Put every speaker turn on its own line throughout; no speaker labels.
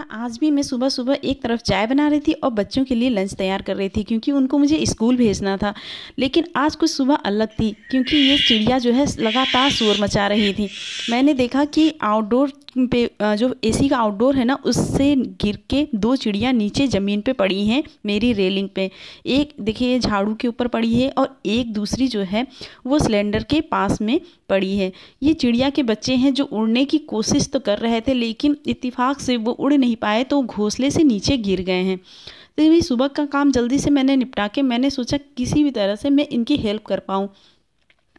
आज भी मैं सुबह सुबह एक तरफ चाय बना रही थी और बच्चों के लिए लंच तैयार कर रही थी क्योंकि उनको मुझे स्कूल भेजना था लेकिन आज कुछ सुबह अलग थी क्योंकि ये चिड़िया जो है लगातार शोर मचा रही थी मैंने देखा कि आउटडोर पे जो एसी का आउटडोर है ना उससे गिर के दो चिड़िया नीचे ज़मीन पे पड़ी हैं मेरी रेलिंग पे एक देखिए झाड़ू के ऊपर पड़ी है और एक दूसरी जो है वो सिलेंडर के पास में पड़ी है ये चिड़िया के बच्चे हैं जो उड़ने की कोशिश तो कर रहे थे लेकिन इतफ़ाक़ से वो उड़ नहीं पाए तो घोंसले से नीचे गिर गए हैं तो भाई सुबह का काम जल्दी से मैंने निपटा के मैंने सोचा किसी भी तरह से मैं इनकी हेल्प कर पाऊँ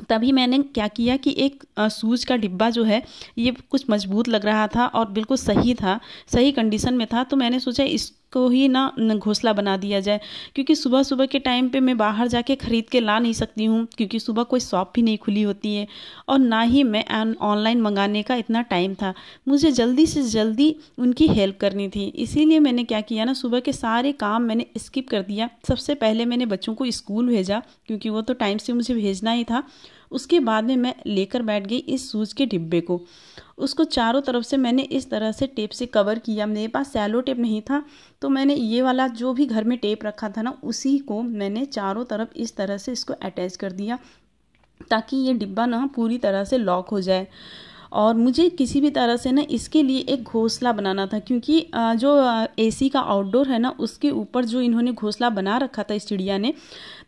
तभी मैंने क्या किया कि एक सूज का डिब्बा जो है ये कुछ मजबूत लग रहा था और बिल्कुल सही था सही कंडीशन में था तो मैंने सोचा इस को ही ना घोंसला बना दिया जाए क्योंकि सुबह सुबह के टाइम पे मैं बाहर जाके ख़रीद के ला नहीं सकती हूँ क्योंकि सुबह कोई शॉप भी नहीं खुली होती है और ना ही मैं ऑनलाइन मंगाने का इतना टाइम था मुझे जल्दी से जल्दी उनकी हेल्प करनी थी इसीलिए मैंने क्या किया ना सुबह के सारे काम मैंने स्किप कर दिया सबसे पहले मैंने बच्चों को स्कूल भेजा क्योंकि वो तो टाइम से मुझे भेजना ही था उसके बाद में मैं लेकर बैठ गई इस सूज के डिब्बे को उसको चारों तरफ से मैंने इस तरह से टेप से कवर किया मेरे पास सैलो टेप नहीं था तो मैंने ये वाला जो भी घर में टेप रखा था ना उसी को मैंने चारों तरफ इस तरह से इसको अटैच कर दिया ताकि ये डिब्बा ना पूरी तरह से लॉक हो जाए और मुझे किसी भी तरह से ना इसके लिए एक घोंसला बनाना था क्योंकि जो एसी का आउटडोर है ना उसके ऊपर जो इन्होंने घोंसला बना रखा था इस चिड़िया ने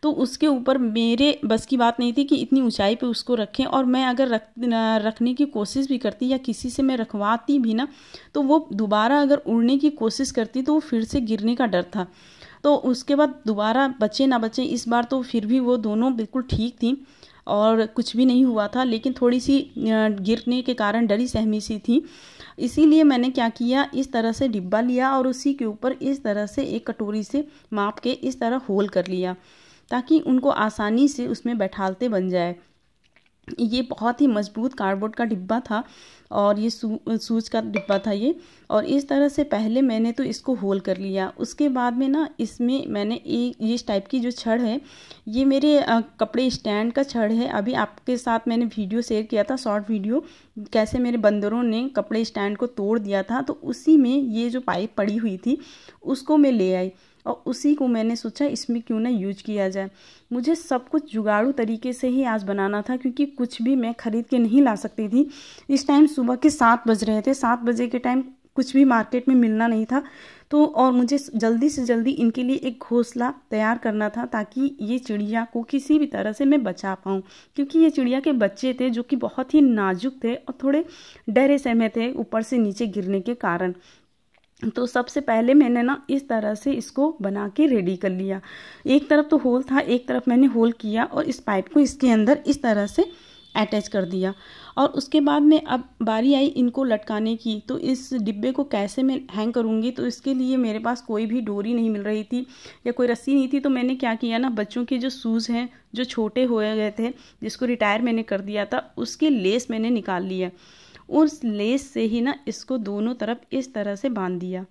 तो उसके ऊपर मेरे बस की बात नहीं थी कि इतनी ऊंचाई पे उसको रखें और मैं अगर रख रखने की कोशिश भी करती या किसी से मैं रखवाती भी ना तो वो दोबारा अगर उड़ने की कोशिश करती तो वो फिर से गिरने का डर था तो उसके बाद दोबारा बचे ना बचे इस बार तो फिर भी वो दोनों बिल्कुल ठीक थी और कुछ भी नहीं हुआ था लेकिन थोड़ी सी गिरने के कारण डरी सहमी सी थी इसीलिए मैंने क्या किया इस तरह से डिब्बा लिया और उसी के ऊपर इस तरह से एक कटोरी से माप के इस तरह होल कर लिया ताकि उनको आसानी से उसमें बैठालते बन जाए ये बहुत ही मजबूत कार्डबोर्ड का डिब्बा था और ये सूज का डिब्बा था ये और इस तरह से पहले मैंने तो इसको होल कर लिया उसके बाद में ना इसमें मैंने एक ये इस टाइप की जो छड़ है ये मेरे कपड़े स्टैंड का छड़ है अभी आपके साथ मैंने वीडियो शेयर किया था शॉर्ट वीडियो कैसे मेरे बंदरों ने कपड़े स्टैंड को तोड़ दिया था तो उसी में ये जो पाइप पड़ी हुई थी उसको मैं ले आई और उसी को मैंने सोचा इसमें क्यों ना यूज किया जाए मुझे सब कुछ जुगाड़ू तरीके से ही आज बनाना था क्योंकि कुछ भी मैं ख़रीद के नहीं ला सकती थी इस टाइम सुबह के सात बज रहे थे सात बजे के टाइम कुछ भी मार्केट में मिलना नहीं था तो और मुझे जल्दी से जल्दी इनके लिए एक घोंसला तैयार करना था ताकि ये चिड़िया को किसी भी तरह से मैं बचा पाऊँ क्योंकि ये चिड़िया के बच्चे थे जो कि बहुत ही नाजुक थे और थोड़े डरे सहमे थे ऊपर से नीचे गिरने के कारण तो सबसे पहले मैंने ना इस तरह से इसको बना के रेडी कर लिया एक तरफ तो होल था एक तरफ मैंने होल किया और इस पाइप को इसके अंदर इस तरह से अटैच कर दिया और उसके बाद में अब बारी आई इनको लटकाने की तो इस डिब्बे को कैसे मैं हैंग करूँगी तो इसके लिए मेरे पास कोई भी डोरी नहीं मिल रही थी या कोई रस्सी नहीं थी तो मैंने क्या किया ना बच्चों के जो शूज़ हैं जो छोटे हो गए थे जिसको रिटायर मैंने कर दिया था उसके लेस मैंने निकाल लिया उस लेस से ही ना इसको दोनों तरफ इस तरह से बांध दिया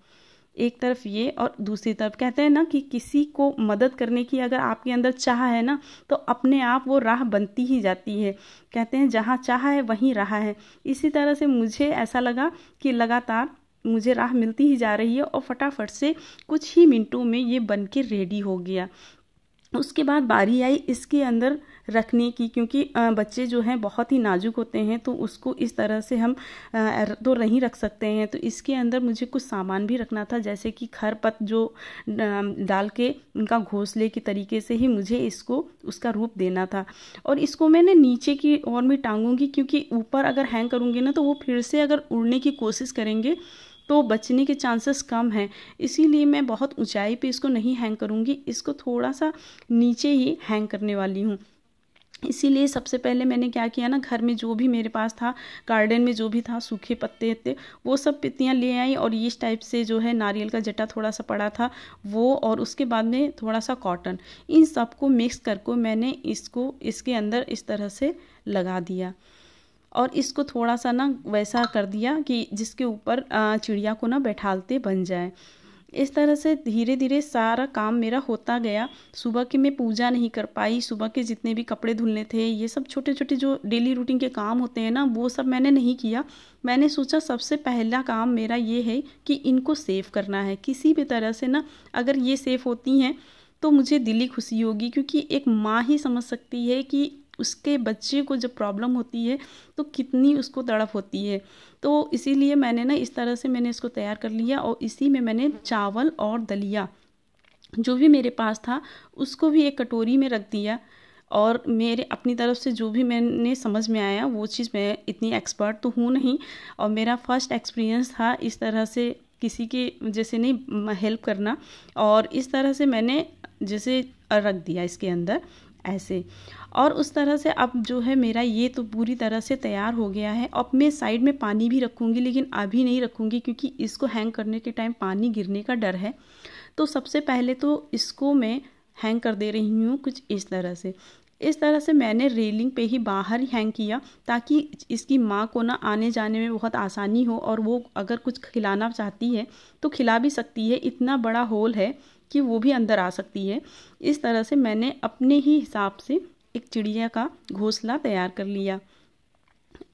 एक तरफ ये और दूसरी तरफ कहते हैं ना कि किसी को मदद करने की अगर आपके अंदर चाह है ना तो अपने आप वो राह बनती ही जाती है कहते हैं जहाँ चाह है वहीं राह है इसी तरह से मुझे ऐसा लगा कि लगातार मुझे राह मिलती ही जा रही है और फटाफट से कुछ ही मिनटों में ये बन के रेडी हो गया उसके बाद बारी आई इसके अंदर रखने की क्योंकि बच्चे जो हैं बहुत ही नाजुक होते हैं तो उसको इस तरह से हम तो नहीं रख सकते हैं तो इसके अंदर मुझे कुछ सामान भी रखना था जैसे कि खर पत जो डाल के उनका घोंसले के तरीके से ही मुझे इसको उसका रूप देना था और इसको मैंने नीचे की ओर भी टांगूंगी क्योंकि ऊपर अगर हैंग करूँगी ना तो वो फिर से अगर उड़ने की कोशिश करेंगे तो बचने के चांसेस कम हैं इसीलिए मैं बहुत ऊंचाई पे इसको नहीं हैंग करूँगी इसको थोड़ा सा नीचे ही हैंग करने वाली हूँ इसीलिए सबसे पहले मैंने क्या किया ना घर में जो भी मेरे पास था गार्डन में जो भी था सूखे पत्ते थे वो सब पत्तियाँ ले आई और इस टाइप से जो है नारियल का जटा थोड़ा सा पड़ा था वो और उसके बाद में थोड़ा सा कॉटन इन सब को मिक्स करके मैंने इसको इसके अंदर इस तरह से लगा दिया और इसको थोड़ा सा ना वैसा कर दिया कि जिसके ऊपर चिड़िया को ना बैठालते बन जाए इस तरह से धीरे धीरे सारा काम मेरा होता गया सुबह की मैं पूजा नहीं कर पाई सुबह के जितने भी कपड़े धुलने थे ये सब छोटे छोटे जो डेली रूटीन के काम होते हैं ना वो सब मैंने नहीं किया मैंने सोचा सबसे पहला काम मेरा ये है कि इनको सेव करना है किसी भी तरह से ना अगर ये सेफ होती हैं तो मुझे दिली खुशी होगी क्योंकि एक माँ ही समझ सकती है कि उसके बच्चे को जब प्रॉब्लम होती है तो कितनी उसको तड़प होती है तो इसीलिए मैंने ना इस तरह से मैंने इसको तैयार कर लिया और इसी में मैंने चावल और दलिया जो भी मेरे पास था उसको भी एक कटोरी में रख दिया और मेरे अपनी तरफ से जो भी मैंने समझ में आया वो चीज़ मैं इतनी एक्सपर्ट तो हूँ नहीं और मेरा फर्स्ट एक्सपीरियंस था इस तरह से किसी के जैसे नहीं हेल्प करना और इस तरह से मैंने जैसे रख दिया इसके अंदर ऐसे और उस तरह से अब जो है मेरा ये तो पूरी तरह से तैयार हो गया है अब मैं साइड में पानी भी रखूँगी लेकिन अभी नहीं रखूँगी क्योंकि इसको हैंग करने के टाइम पानी गिरने का डर है तो सबसे पहले तो इसको मैं हैंग कर दे रही हूँ कुछ इस तरह से इस तरह से मैंने रेलिंग पे ही बाहर ही हैंग किया ताकि इसकी माँ को ना आने जाने में बहुत आसानी हो और वो अगर कुछ खिलाना चाहती है तो खिला भी सकती है इतना बड़ा होल है कि वो भी अंदर आ सकती है इस तरह से मैंने अपने ही हिसाब से एक चिड़िया का घोंसला तैयार कर लिया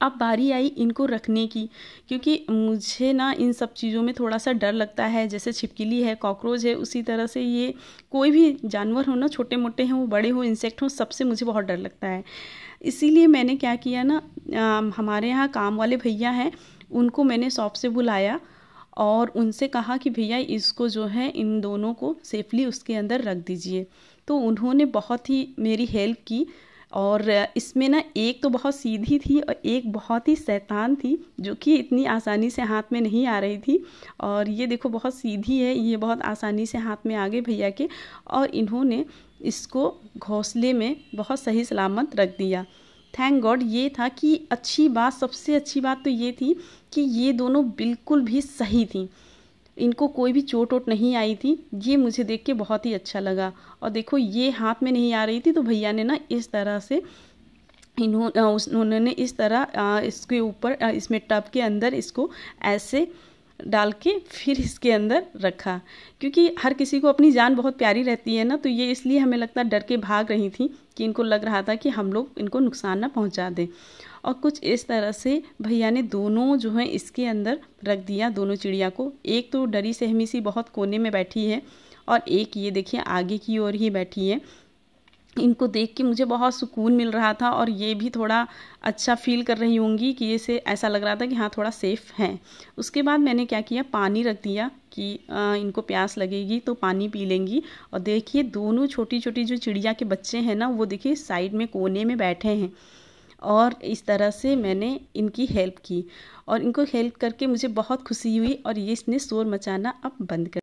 अब बारी आई इनको रखने की क्योंकि मुझे ना इन सब चीज़ों में थोड़ा सा डर लगता है जैसे छिपकली है कॉकरोच है उसी तरह से ये कोई भी जानवर हो ना छोटे मोटे हों बड़े हों इंसेक्ट हों सबसे मुझे बहुत डर लगता है इसीलिए मैंने क्या किया ना हमारे यहाँ काम वाले भैया हैं उनको मैंने शॉप से बुलाया और उनसे कहा कि भैया इसको जो है इन दोनों को सेफली उसके अंदर रख दीजिए तो उन्होंने बहुत ही मेरी हेल्प की और इसमें ना एक तो बहुत सीधी थी और एक बहुत ही शैतान थी जो कि इतनी आसानी से हाथ में नहीं आ रही थी और ये देखो बहुत सीधी है ये बहुत आसानी से हाथ में आ गए भैया के और इन्होंने इसको घोंसले में बहुत सही सलामत रख दिया थैंक गॉड ये था कि अच्छी बात सबसे अच्छी बात तो ये थी कि ये दोनों बिल्कुल भी सही थी इनको कोई भी चोट वोट नहीं आई थी ये मुझे देख के बहुत ही अच्छा लगा और देखो ये हाथ में नहीं आ रही थी तो भैया ने ना इस तरह से इन्होंने इस तरह इसके ऊपर इसमें टब के अंदर इसको ऐसे डाल के फिर इसके अंदर रखा क्योंकि हर किसी को अपनी जान बहुत प्यारी रहती है ना तो ये इसलिए हमें लगता डर के भाग रही थी कि इनको लग रहा था कि हम लोग इनको नुकसान ना पहुंचा दें और कुछ इस तरह से भैया ने दोनों जो है इसके अंदर रख दिया दोनों चिड़िया को एक तो डरी सहमी सी बहुत कोने में बैठी है और एक ये देखिए आगे की ओर ही बैठी है इनको देख के मुझे बहुत सुकून मिल रहा था और ये भी थोड़ा अच्छा फील कर रही होंगी कि ये से ऐसा लग रहा था कि हाँ थोड़ा सेफ़ है उसके बाद मैंने क्या किया पानी रख दिया कि इनको प्यास लगेगी तो पानी पी लेंगी और देखिए दोनों छोटी छोटी जो चिड़िया के बच्चे हैं ना वो देखिए साइड में कोने में बैठे हैं और इस तरह से मैंने इनकी हेल्प की और इनको हेल्प करके मुझे बहुत खुशी हुई और ये इसने शोर मचाना अब बंद कर